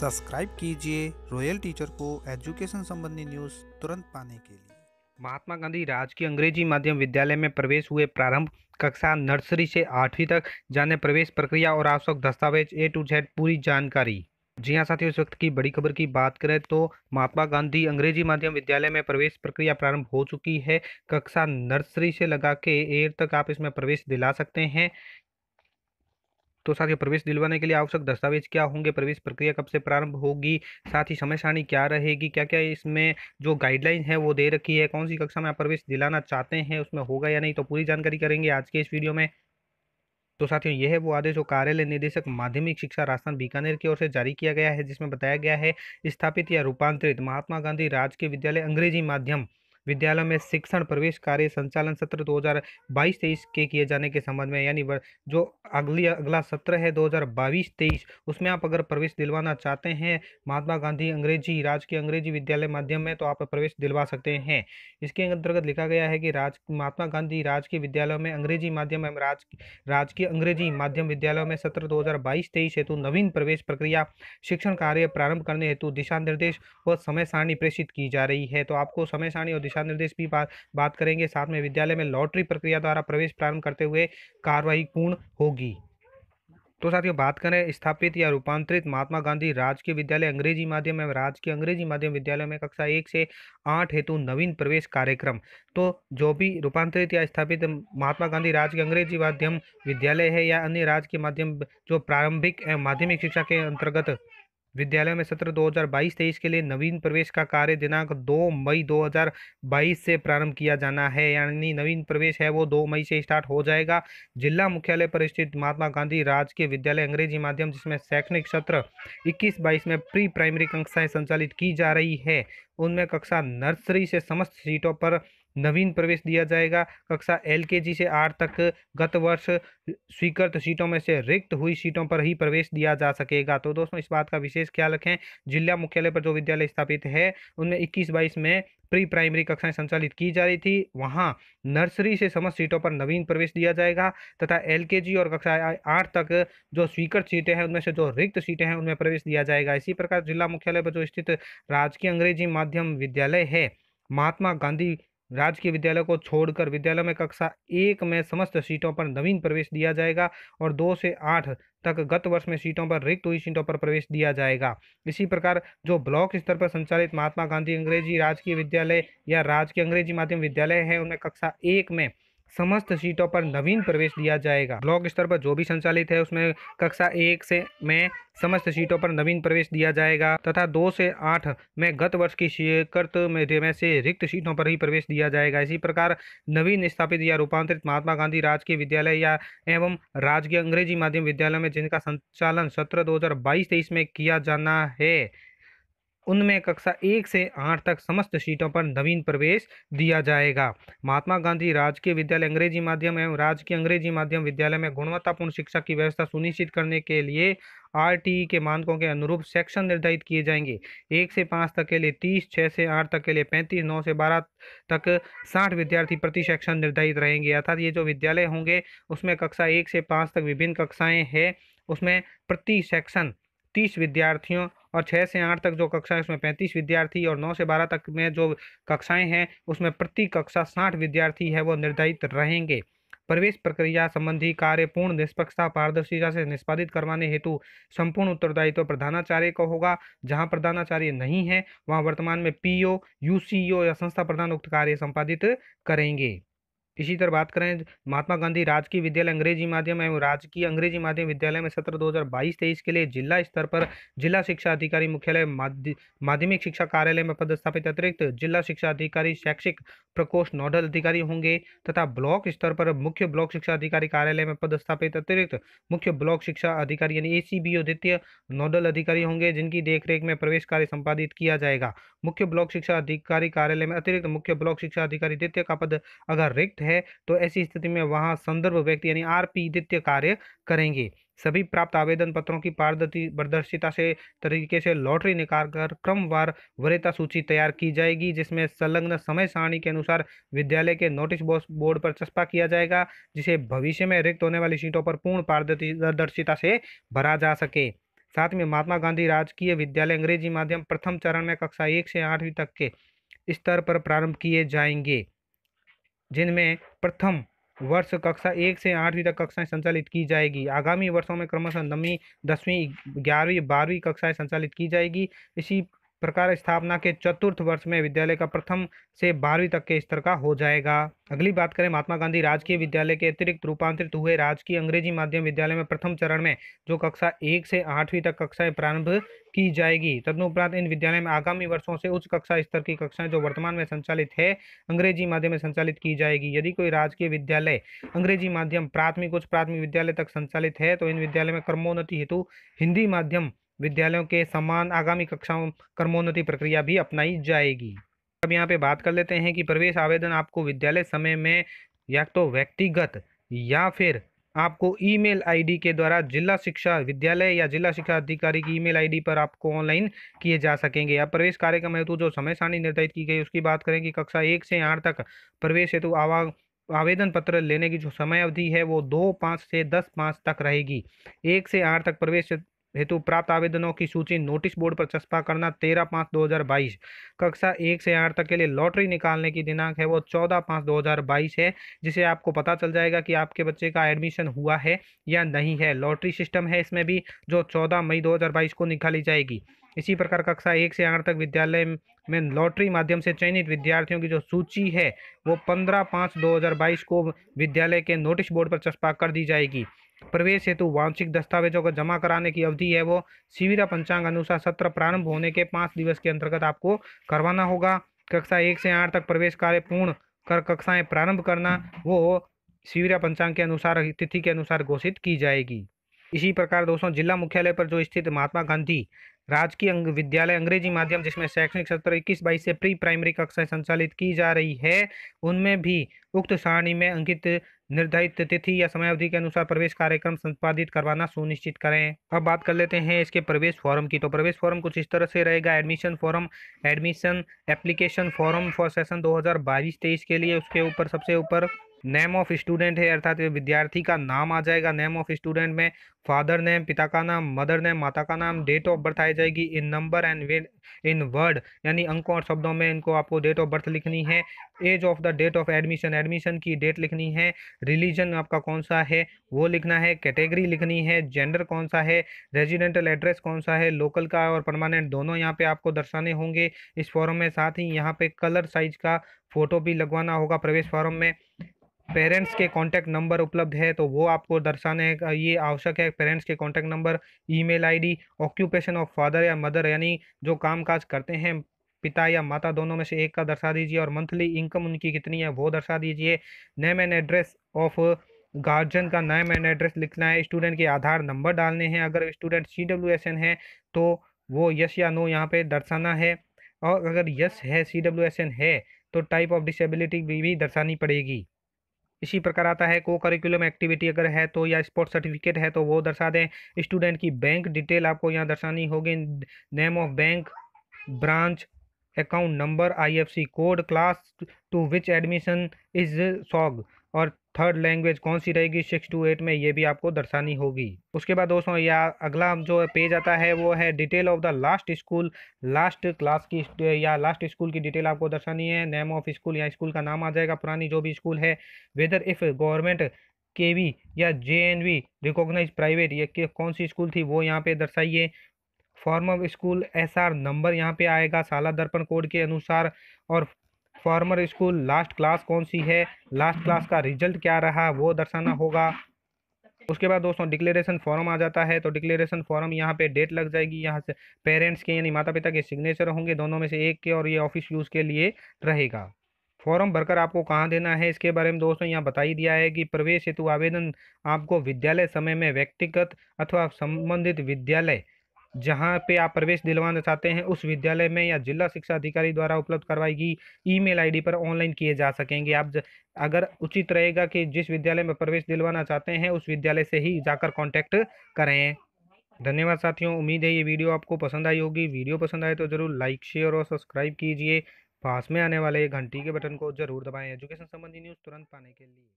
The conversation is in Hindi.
सब्सक्राइब कीजिए रॉयल टीचर को एजुकेशन संबंधी न्यूज़ तुरंत पाने के लिए महात्मा गांधी राजकीय अंग्रेजी माध्यम विद्यालय में प्रवेश हुए प्रारंभ कक्षा नर्सरी से आठवीं तक जाने प्रवेश प्रक्रिया और आवश्यक दस्तावेज ए टू जेड पूरी जानकारी जी हाँ साथियों इस वक्त की बड़ी खबर की बात करें तो महात्मा गांधी अंग्रेजी माध्यम विद्यालय में प्रवेश प्रक्रिया प्रारंभ हो चुकी है कक्षा नर्सरी से लगा के एट तक आप इसमें प्रवेश दिला सकते हैं तो साथ ही प्रवेश दिलवाने के लिए आवश्यक दस्तावेज क्या होंगे प्रवेश प्रक्रिया कब से प्रारंभ होगी साथ ही समय सारणी क्या रहेगी क्या क्या इसमें जो गाइडलाइन है वो दे रखी है कौन सी कक्षा में आप प्रवेश दिलाना चाहते हैं उसमें होगा या नहीं तो पूरी जानकारी करेंगे आज के इस वीडियो में तो साथियों यह है वो आदेश जो कार्यालय निदेशक माध्यमिक शिक्षा राजस्थान बीकानेर की ओर से जारी किया गया है जिसमें बताया गया है स्थापित या रूपांतरित महात्मा गांधी राजकीय विद्यालय अंग्रेजी माध्यम विद्यालय में शिक्षण प्रवेश कार्य संचालन सत्र 2022-23 के किए जाने के संबंध में यानी जो अगली अगला सत्र है 2022-23 उसमें आप अगर प्रवेश दिलवाना चाहते हैं महात्मा गांधी अंग्रेजी राजकीय अंग्रेजी विद्यालय माध्यम में तो आप प्रवेश दिलवा सकते हैं इसके अंतर्गत लिखा गया है कि राज महात्मा गांधी राजकीय विद्यालय में अंग्रेजी माध्यम एवं राज राजकीय अंग्रेजी माध्यम विद्यालय में सत्र दो हजार हेतु नवीन प्रवेश प्रक्रिया शिक्षण कार्य प्रारंभ करने हेतु दिशा निर्देश व समय सारणी प्रेषित की जा रही है तो आपको समय सारणी और दिशा निर्देश भी बात बात करेंगे साथ में विद्यालय में लॉटरी प्रक्रिया द्वारा प्रवेश प्रारंभ करते हुए कार्रवाई पूर्ण होगी तो साथियों बात करें स्थापित या रूपांतरित महात्मा गांधी राजकीय विद्यालय अंग्रेजी माध्यम एवं राजकीय अंग्रेजी माध्यम विद्यालय में कक्षा एक से आठ हेतु नवीन प्रवेश कार्यक्रम तो जो भी रूपांतरित या स्थापित महात्मा गांधी राजकीय अंग्रेजी माध्यम विद्यालय है या अन्य राजकीय माध्यम जो प्रारंभिक एवं माध्यमिक शिक्षा के अंतर्गत विद्यालयों में सत्र 2022-23 के लिए नवीन प्रवेश का कार्य दिनांक 2 मई 2022 से प्रारंभ किया जाना है यानी नवीन प्रवेश है वो 2 मई से स्टार्ट हो जाएगा जिला मुख्यालय पर स्थित महात्मा गांधी राजकीय विद्यालय अंग्रेजी माध्यम जिसमें शैक्षणिक सत्र 21-22 में प्री प्राइमरी कक्षाएं संचालित की जा रही है उनमें कक्षा नर्सरी से समस्त सीटों पर नवीन प्रवेश दिया जाएगा कक्षा एलकेजी से आर तक गत वर्ष स्वीकृत सीटों में से रिक्त हुई सीटों पर ही प्रवेश दिया जा सकेगा तो दोस्तों इस बात का विशेष ख्याल रखें जिला मुख्यालय पर जो विद्यालय स्थापित है उनमें इक्कीस बाईस में प्री प्राइमरी कक्षाएं संचालित की जा रही थी वहां नर्सरी से समस्त सीटों पर नवीन प्रवेश दिया जाएगा तथा एलकेजी और कक्षा आठ तक जो स्वीकृत सीटें हैं उनमें से जो रिक्त सीटें हैं उनमें प्रवेश दिया जाएगा इसी प्रकार जिला मुख्यालय पर जो स्थित राजकीय अंग्रेजी माध्यम विद्यालय है महात्मा गांधी राजकीय विद्यालय को छोड़कर विद्यालय में कक्षा एक में समस्त सीटों पर नवीन प्रवेश दिया जाएगा और दो से आठ तक गत वर्ष में सीटों पर रिक्त हुई सीटों पर प्रवेश दिया जाएगा इसी प्रकार जो ब्लॉक स्तर पर संचालित महात्मा गांधी अंग्रेजी राजकीय विद्यालय या राजकीय अंग्रेजी माध्यम विद्यालय है उनमें कक्षा एक में समस्त सीटों पर नवीन प्रवेश दिया जाएगा ब्लॉक स्तर पर जो भी संचालित है उसमें कक्षा एक से में समस्त सीटों पर नवीन प्रवेश दिया जाएगा तथा दो से आठ में गत वर्ष की स्वीकृत में से रिक्त सीटों पर ही प्रवेश दिया जाएगा इसी प्रकार नवीन स्थापित या रूपांतरित महात्मा गांधी राजकीय विद्यालय या एवं राजकीय अंग्रेजी माध्यम विद्यालय में जिनका संचालन सत्र दो हजार में किया जाना है उनमें कक्षा एक से आठ तक समस्त सीटों पर नवीन प्रवेश दिया जाएगा महात्मा गांधी राजकीय विद्यालय अंग्रेजी माध्यम एवं राजकीय अंग्रेजी माध्यम विद्यालय में गुणवत्तापूर्ण शिक्षा की व्यवस्था सुनिश्चित करने के लिए आर के मानकों के अनुरूप सेक्शन निर्धारित किए जाएंगे एक से पाँच तक के लिए तीस छः से आठ तक के लिए पैंतीस नौ से बारह तक साठ विद्यार्थी प्रति सेक्शन निर्धारित रहेंगे अर्थात ये जो विद्यालय होंगे उसमें कक्षा एक से पाँच तक विभिन्न कक्षाएँ हैं उसमें प्रति सेक्शन तीस विद्यार्थियों और छः से आठ तक जो कक्षा है उसमें पैंतीस विद्यार्थी और नौ से बारह तक में जो कक्षाएँ हैं उसमें प्रति कक्षा साठ विद्यार्थी है वो निर्धारित रहेंगे प्रवेश प्रक्रिया संबंधी कार्य पूर्ण निष्पक्षता पारदर्शिता से निष्पादित करवाने हेतु संपूर्ण उत्तरदायित्व प्रधानाचार्य को होगा जहां प्रधानाचार्य नहीं है वहां वर्तमान में पीओ यूसीओ या संस्था प्रधान उक्त कार्य संपादित करेंगे इसी तरह बात करें महात्मा गांधी राजकीय विद्यालय अंग्रेजी माध्यम एवं राजकीय अंग्रेजी माध्यम विद्यालय में सत्र 2022-23 के लिए जिला स्तर पर जिला शिक्षा अधिकारी मुख्यालय माध्यमिक शिक्षा कार्यालय में पदस्थापित अतिरिक्त जिला शिक्षा अधिकारी शैक्षिक प्रकोष्ठ नोडल अधिकारी होंगे तथा ब्लॉक स्तर पर मुख्य ब्लॉक शिक्षा अधिकारी कार्यालय में पदस्थापित अतिरिक्त मुख्य ब्लॉक शिक्षा अधिकारी यानी ए द्वितीय नोडल अधिकारी होंगे जिनकी देखरेख में प्रवेश कार्य संपादित किया जाएगा मुख्य ब्लॉक शिक्षा अधिकारी कार्यालय में अतिरिक्त मुख्य ब्लॉक शिक्षा अधिकारी द्वितीय का पद अगर रिक्त है तो ऐसी स्थिति में वहाँ संदर्भ व्यक्ति यानी आर पी कार्य करेंगे सभी प्राप्त आवेदन पत्रों की पारदर्शिता से तरीके से लॉटरी निकाल कर क्रमवार वरीयता सूची तैयार की जाएगी जिसमें संलग्न समय सारणी के अनुसार विद्यालय के नोटिस बोर्ड पर चस्पा किया जाएगा जिसे भविष्य में रिक्त होने वाली सीटों पर पूर्ण पारदर्शिता से भरा जा सके साथ में महात्मा गांधी राजकीय विद्यालय अंग्रेजी माध्यम प्रथम चरण में कक्षा एक से आठवीं तक के स्तर पर प्रारंभ किए जाएंगे जिनमें प्रथम वर्ष कक्षा एक से आठवीं तक कक्षाएं संचालित की जाएगी आगामी वर्षों में क्रमशः नवीं दसवीं ग्यारहवीं बारहवीं कक्षाएं संचालित की जाएगी इसी प्रकार स्थापना के चतुर्थ वर्ष में विद्यालय का प्रथम से बारहवीं तक के स्तर का हो जाएगा अगली बात करें महात्मा गांधी राजकीय विद्यालय के अतिरिक्त रूपांतरित हुए राजकीय अंग्रेजी माध्यम विद्यालय में प्रथम चरण में जो कक्षा एक से आठवीं तक कक्षाएं प्रारंभ की जाएगी तदनुपरांत इन विद्यालय में आगामी वर्षों से उच्च कक्षा स्तर की कक्षाएं जो वर्तमान में संचालित है अंग्रेजी माध्यम में संचालित की जाएगी यदि कोई राजकीय विद्यालय अंग्रेजी माध्यम प्राथमिक उच्च प्राथमिक विद्यालय तक संचालित है तो इन विद्यालय में कर्मोन्नति हेतु हिंदी माध्यम विद्यालयों के समान आगामी कक्षाओं कर्मोन्नति प्रक्रिया भी अपनाई जाएगी अब यहाँ पे बात कर लेते हैं कि प्रवेश आवेदन आपको विद्यालय समय में या तो व्यक्तिगत या फिर आपको ईमेल आईडी के द्वारा जिला शिक्षा विद्यालय या जिला शिक्षा अधिकारी की ईमेल आईडी पर आपको ऑनलाइन किए जा सकेंगे या प्रवेश कार्यक्रम हेतु जो समय सारणी निर्धारित की गई उसकी बात करें कि कक्षा एक से आठ तक प्रवेश हेतु आवा आवेदन पत्र लेने की जो समय अवधि है वो दो पाँच से दस पाँच तक रहेगी एक से आठ तक प्रवेश हेतु प्राप्त आवेदनों की सूची नोटिस बोर्ड पर चस्पा करना तेरह पाँच दो हज़ार बाईस कक्षा एक से आठ तक के लिए लॉटरी निकालने की दिनांक है वो चौदह पाँच दो हज़ार बाईस है जिसे आपको पता चल जाएगा कि आपके बच्चे का एडमिशन हुआ है या नहीं है लॉटरी सिस्टम है इसमें भी जो चौदह मई दो हज़ार बाईस को निकाली जाएगी इसी प्रकार कक्षा एक से आठ तक विद्यालय में लॉटरी माध्यम से चयनित विद्यार्थियों की जो सूची है वो पंद्रह पाँच दो हज़ार बाईस को विद्यालय के नोटिस बोर्ड पर चस्पा कर दी जाएगी प्रवेश हेतु वांछित दस्तावेजों को जमा कराने की अवधि है वो शिविरा पंचांग अनुसार सत्र प्रारंभ होने के पाँच दिवस के अंतर्गत आपको करवाना होगा कक्षा एक से आठ तक प्रवेश कार्य पूर्ण कर कक्षाएं प्रारंभ करना वो शिविरा पंचांग के अनुसार तिथि के अनुसार घोषित की जाएगी इसी प्रकार दोस्तों जिला मुख्यालय पर जो स्थित महात्मा गांधी राजकीय अंग विद्यालय अंग्रेजी माध्यम जिसमें शैक्षणिक सत्र इक्कीस बाईस से प्री प्राइमरी कक्षाएं संचालित की जा रही है उनमें भी उक्त सारणी में अंकित निर्धारित तिथि या अवधि के अनुसार प्रवेश कार्यक्रम संपादित करवाना सुनिश्चित करें अब बात कर लेते हैं इसके प्रवेश फॉर्म की तो प्रवेश फॉर्म कुछ इस तरह से रहेगा admission form admission application form for session दो हजार के लिए उसके ऊपर सबसे ऊपर नेम ऑफ स्टूडेंट है अर्थात विद्यार्थी का नाम आ जाएगा नेम ऑफ स्टूडेंट में फादर नेम पिता का नाम मदर नेम माता का नाम डेट ऑफ बर्थ आई जाएगी इन नंबर एंड वे इन वर्ड यानी अंकों और शब्दों में इनको आपको डेट ऑफ बर्थ लिखनी है age of the date of admission admission की डेट लिखनी है रिलीजन आपका कौन सा है वो लिखना है कैटेगरी लिखनी है जेंडर कौन सा है रेजिडेंटल एड्रेस कौन सा है लोकल का और परमानेंट दोनों यहाँ पे आपको दर्शाने होंगे इस फॉर्म में साथ ही यहाँ पे कलर साइज का फ़ोटो भी लगवाना होगा प्रवेश फॉर्म में पेरेंट्स के कॉन्टैक्ट नंबर उपलब्ध है तो वो आपको दर्शाने ये आवश्यक है पेरेंट्स के contact number email ID occupation of father या मदर यानी जो कामकाज करते हैं पिता या माता दोनों में से एक का दर्शा दीजिए और मंथली इनकम उनकी कितनी है वो दर्शा दीजिए name and address of guardian का नेम एंड एड्रेस लिखना है स्टूडेंट के आधार नंबर डालने हैं अगर student C W S N है तो वो यस या नो यहाँ पे दर्शाना है और अगर यस है सी डब्ल्यू एस एन है तो टाइप ऑफ डिसेबिलिटी भी, भी दर्शानी पड़ेगी इसी प्रकार आता है को करिकुलम एक्टिविटी अगर है तो या स्पोर्ट सर्टिफिकेट है तो वो दर्शा दें स्टूडेंट की बैंक डिटेल आपको यहाँ दर्शानी होगी name of bank branch account number IFSC code class to which admission is sought और थर्ड लैंग्वेज कौन सी रहेगी सिक्स टू एट में ये भी आपको दर्शानी होगी उसके बाद दोस्तों या अगला जो पेज आता है वो है detail of the last school last class की या लास्ट स्कूल की डिटेल आपको दर्शानी है नेम ऑफ स्कूल या स्कूल का नाम आ जाएगा पुरानी जो भी स्कूल है whether if government K V या J N V recognise private ये कौन सी स्कूल थी वो यहाँ पे दर्शाइए form of school S R number यहाँ पे आएगा साला दर्पण कोड के अनुसार और फार्मर स्कूल लास्ट क्लास कौन सी है लास्ट क्लास का रिजल्ट क्या रहा वो दर्शाना होगा उसके बाद दोस्तों डिक्लेरेशन फॉर्म आ जाता है तो डिक्लेरेशन फॉर्म यहाँ पे डेट लग जाएगी यहाँ से पेरेंट्स के यानी माता पिता के सिग्नेचर होंगे दोनों में से एक के और ये ऑफिस यूज़ के लिए रहेगा फॉर्म भरकर आपको कहाँ देना है इसके बारे में दोस्तों यहाँ बता ही दिया है कि प्रवेश हेतु आवेदन आपको विद्यालय समय में व्यक्तिगत अथवा संबंधित विद्यालय जहाँ पे आप प्रवेश दिलवाना चाहते हैं उस विद्यालय में या जिला शिक्षा अधिकारी द्वारा उपलब्ध करवाई गई ईमेल आईडी पर ऑनलाइन किए जा सकेंगे आप ज, अगर उचित रहेगा कि जिस विद्यालय में प्रवेश दिलवाना चाहते हैं उस विद्यालय से ही जाकर कॉन्टैक्ट करें धन्यवाद साथियों उम्मीद है ये वीडियो आपको पसंद आई होगी वीडियो पसंद आए तो ज़रूर लाइक शेयर और सब्सक्राइब कीजिए पास में आने वाले घंटी के बटन को जरूर दबाएं एजुकेशन संबंधी न्यूज़ तुरंत पाने के लिए